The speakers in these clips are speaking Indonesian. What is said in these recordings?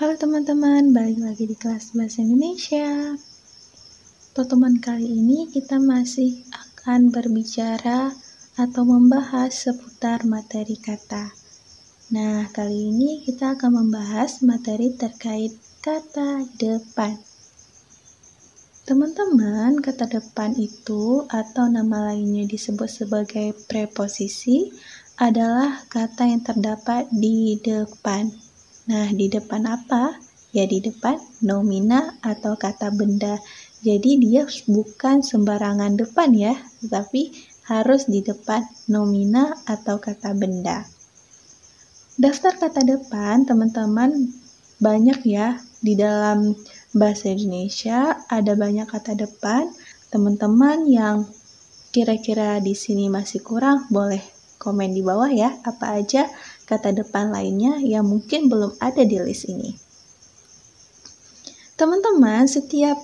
Halo teman-teman, balik lagi di kelas Bahasa Indonesia. Pertemuan kali ini kita masih akan berbicara atau membahas seputar materi kata. Nah, kali ini kita akan membahas materi terkait kata depan. Teman-teman, kata depan itu atau nama lainnya disebut sebagai preposisi adalah kata yang terdapat di depan. Nah, di depan apa? Ya, di depan nomina atau kata benda. Jadi, dia bukan sembarangan depan ya, tetapi harus di depan nomina atau kata benda. Daftar kata depan, teman-teman, banyak ya. Di dalam bahasa Indonesia ada banyak kata depan. Teman-teman yang kira-kira di sini masih kurang, boleh komen di bawah ya, apa aja kata depan lainnya yang mungkin belum ada di list ini. Teman-teman, setiap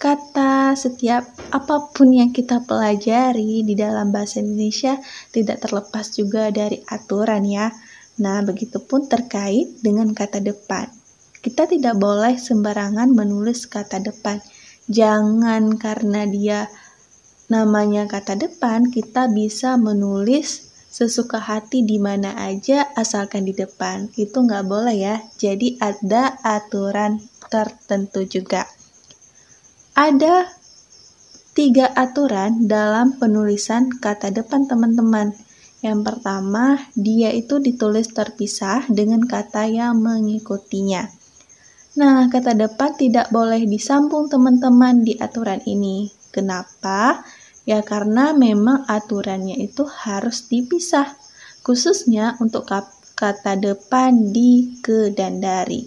kata, setiap apapun yang kita pelajari di dalam bahasa Indonesia tidak terlepas juga dari aturan ya. Nah, begitupun terkait dengan kata depan. Kita tidak boleh sembarangan menulis kata depan. Jangan karena dia namanya kata depan, kita bisa menulis sesuka hati di mana aja asalkan di depan. Itu nggak boleh ya. Jadi ada aturan tertentu juga. Ada tiga aturan dalam penulisan kata depan teman-teman. Yang pertama, dia itu ditulis terpisah dengan kata yang mengikutinya. Nah, kata depan tidak boleh disambung teman-teman di aturan ini. Kenapa? Ya karena memang aturannya itu harus dipisah, khususnya untuk kata depan di, ke, dan dari.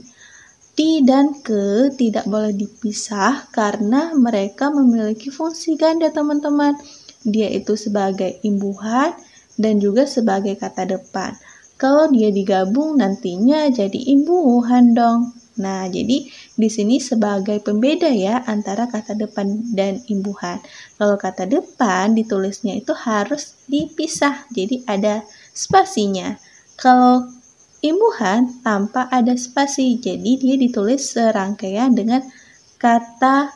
Di dan ke tidak boleh dipisah karena mereka memiliki fungsi ganda teman-teman. Dia itu sebagai imbuhan dan juga sebagai kata depan. Kalau dia digabung nantinya jadi imbuhan dong. Nah, jadi di sini sebagai pembeda ya antara kata depan dan imbuhan. Kalau kata depan ditulisnya itu harus dipisah, jadi ada spasinya. Kalau imbuhan tanpa ada spasi, jadi dia ditulis serangkaian dengan kata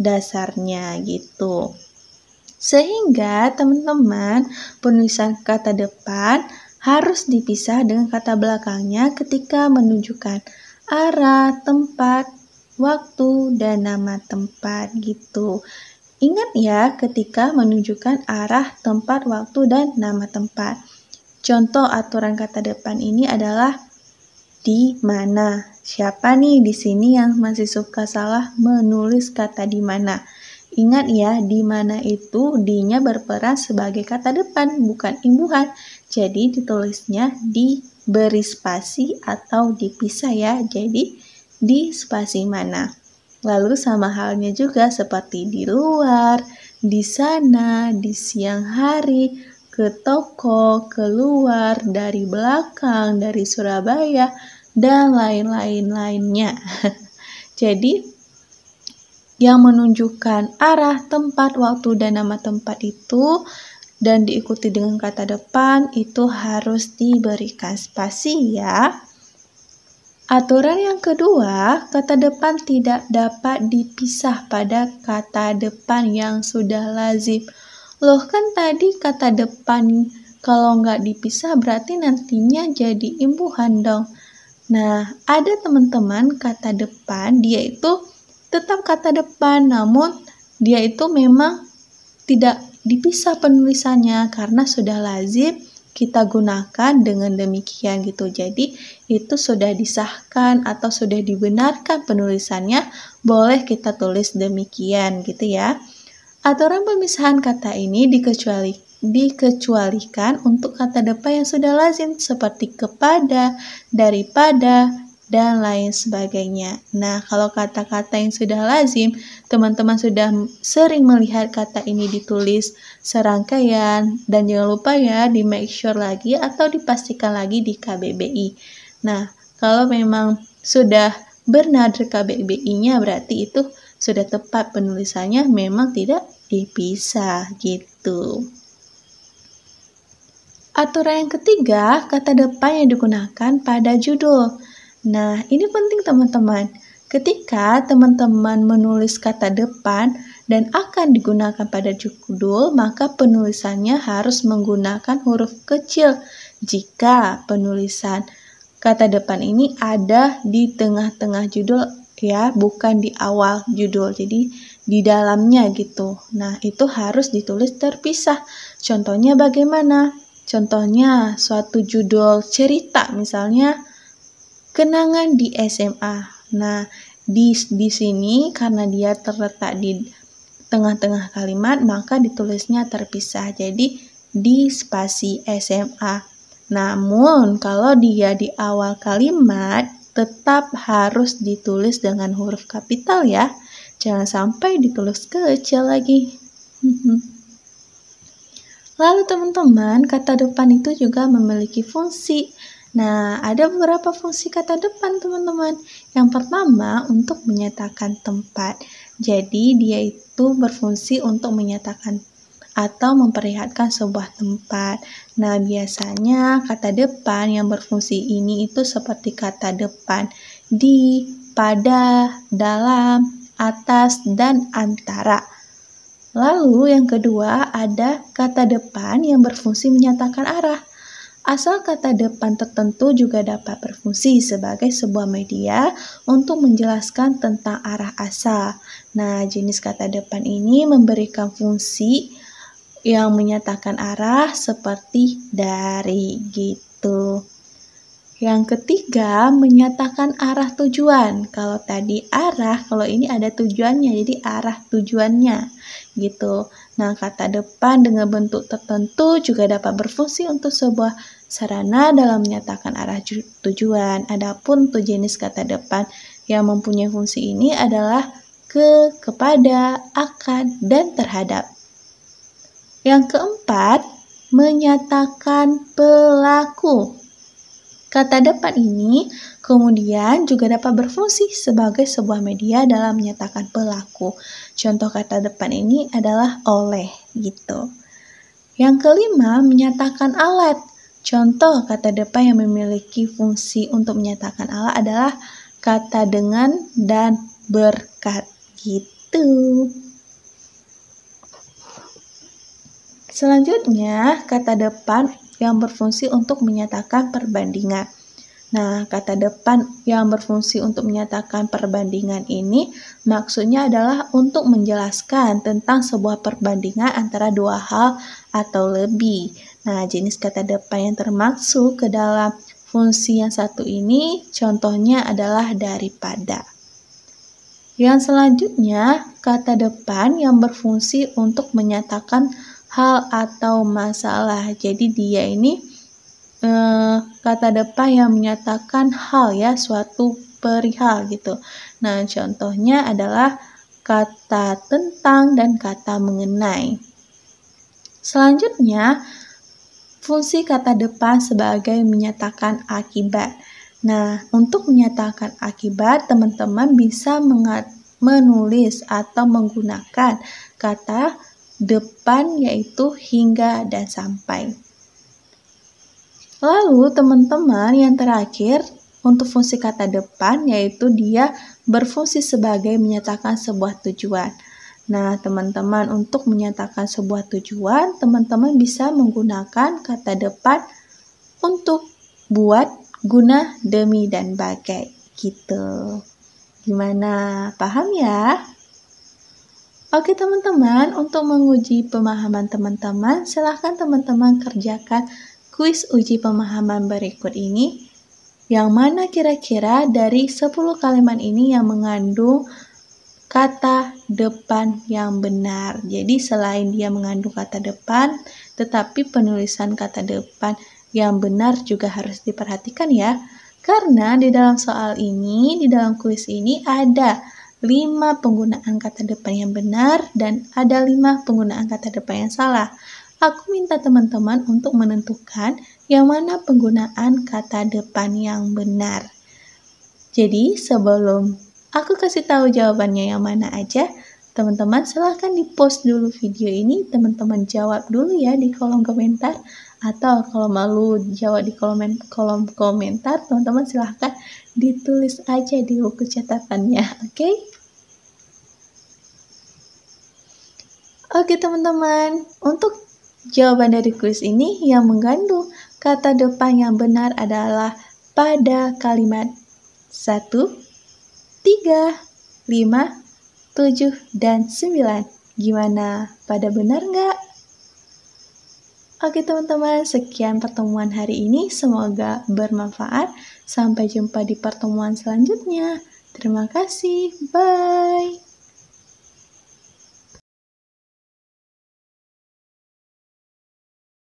dasarnya gitu. Sehingga teman-teman penulisan kata depan harus dipisah dengan kata belakangnya ketika menunjukkan arah, tempat, waktu, dan nama tempat gitu. Ingat ya ketika menunjukkan arah, tempat, waktu, dan nama tempat. Contoh aturan kata depan ini adalah di mana. Siapa nih di sini yang masih suka salah menulis kata di mana? Ingat ya, di mana itu dinya berperan sebagai kata depan, bukan imbuhan. Jadi ditulisnya di beri spasi atau dipisah ya. Jadi di spasi mana. Lalu sama halnya juga seperti di luar, di sana, di siang hari, ke toko, keluar, dari belakang, dari Surabaya, dan lain-lain lainnya. Jadi, yang menunjukkan arah, tempat, waktu, dan nama tempat itu dan diikuti dengan kata depan itu harus diberikan spasi ya. Aturan yang kedua, kata depan tidak dapat dipisah pada kata depan yang sudah lazim. Loh kan tadi kata depan kalau nggak dipisah berarti nantinya jadi imbuhan dong. Nah, ada teman-teman kata depan dia itu tetap kata depan namun dia itu memang tidak dipisah penulisannya karena sudah lazim kita gunakan dengan demikian gitu. Jadi itu sudah disahkan atau sudah dibenarkan penulisannya, boleh kita tulis demikian gitu ya. Aturan pemisahan kata ini dikecuali dikecualikan untuk kata depan yang sudah lazim seperti kepada, daripada, dan lain sebagainya. Nah, kalau kata-kata yang sudah lazim, teman-teman sudah sering melihat kata ini ditulis serangkaian dan jangan lupa ya di make sure lagi atau dipastikan lagi di KBBI. Nah, kalau memang sudah bernada KBBI-nya berarti itu sudah tepat penulisannya memang tidak dipisah gitu. Aturan yang ketiga, kata depan yang digunakan pada judul. Nah, ini penting teman-teman. Ketika teman-teman menulis kata depan dan akan digunakan pada judul, maka penulisannya harus menggunakan huruf kecil jika penulisan kata depan ini ada di tengah-tengah judul ya, bukan di awal judul. Jadi di dalamnya gitu. Nah, itu harus ditulis terpisah. Contohnya bagaimana? Contohnya suatu judul cerita misalnya kenangan di SMA. Nah, di di sini karena dia terletak di tengah-tengah kalimat maka ditulisnya terpisah. Jadi di spasi SMA. Namun kalau dia di awal kalimat tetap harus ditulis dengan huruf kapital ya. Jangan sampai ditulis kecil lagi. Mhm. Lalu teman-teman, kata depan itu juga memiliki fungsi Nah, ada beberapa fungsi kata depan, teman-teman. Yang pertama, untuk menyatakan tempat. Jadi, dia itu berfungsi untuk menyatakan atau memperlihatkan sebuah tempat. Nah, biasanya kata depan yang berfungsi ini itu seperti kata depan di, pada, dalam, atas, dan antara. Lalu yang kedua ada kata depan yang berfungsi menyatakan arah asal kata depan tertentu juga dapat berfungsi sebagai sebuah media untuk menjelaskan tentang arah asa. Nah, jenis kata depan ini memberikan fungsi yang menyatakan arah seperti dari gitu. Yang ketiga, menyatakan arah tujuan. Kalau tadi arah, kalau ini ada tujuannya, jadi arah tujuannya gitu. Nah, kata depan dengan bentuk tertentu juga dapat berfungsi untuk sebuah sarana dalam menyatakan arah tujuan. Adapun tujuh jenis kata depan yang mempunyai fungsi ini adalah ke, kepada, akan, dan terhadap. Yang keempat, menyatakan pelaku. Kata depan ini kemudian juga dapat berfungsi sebagai sebuah media dalam menyatakan pelaku. Contoh kata depan ini adalah oleh gitu. Yang kelima, menyatakan alat. Contoh kata depan yang memiliki fungsi untuk menyatakan Allah adalah kata dengan dan berkat gitu. Selanjutnya, kata depan yang berfungsi untuk menyatakan perbandingan. Nah, kata depan yang berfungsi untuk menyatakan perbandingan ini maksudnya adalah untuk menjelaskan tentang sebuah perbandingan antara dua hal atau lebih. Nah, jenis kata depan yang termasuk ke dalam fungsi yang satu ini contohnya adalah daripada. Yang selanjutnya, kata depan yang berfungsi untuk menyatakan hal atau masalah. Jadi dia ini eh, kata depan yang menyatakan hal ya, suatu perihal gitu. Nah, contohnya adalah kata tentang dan kata mengenai. Selanjutnya, fungsi kata depan sebagai menyatakan akibat. Nah, untuk menyatakan akibat, teman-teman bisa menulis atau menggunakan kata depan yaitu hingga dan sampai. Lalu, teman-teman yang terakhir untuk fungsi kata depan yaitu dia berfungsi sebagai menyatakan sebuah tujuan. Nah, teman-teman, untuk menyatakan sebuah tujuan, teman-teman bisa menggunakan kata depan untuk buat, guna, demi, dan bagai. Gitu. Gimana? Paham ya? Oke teman-teman, untuk menguji pemahaman teman-teman, silahkan teman-teman kerjakan kuis uji pemahaman berikut ini. Yang mana kira-kira dari 10 kalimat ini yang mengandung kata depan yang benar. Jadi selain dia mengandung kata depan, tetapi penulisan kata depan yang benar juga harus diperhatikan ya. Karena di dalam soal ini, di dalam kuis ini ada 5 penggunaan kata depan yang benar dan ada 5 penggunaan kata depan yang salah. Aku minta teman-teman untuk menentukan yang mana penggunaan kata depan yang benar. Jadi sebelum Aku kasih tahu jawabannya yang mana aja. Teman-teman silahkan di post dulu video ini, teman-teman jawab dulu ya di kolom komentar. Atau kalau malu jawab di kolom, kolom komentar, teman-teman silahkan ditulis aja di buku catatannya, oke? Okay? Oke teman-teman, untuk jawaban dari kuis ini yang mengandung kata depan yang benar adalah pada kalimat 1, 3, 5, 7, dan 9. Gimana? Pada benar nggak? Oke teman-teman, sekian pertemuan hari ini. Semoga bermanfaat. Sampai jumpa di pertemuan selanjutnya. Terima kasih. Bye.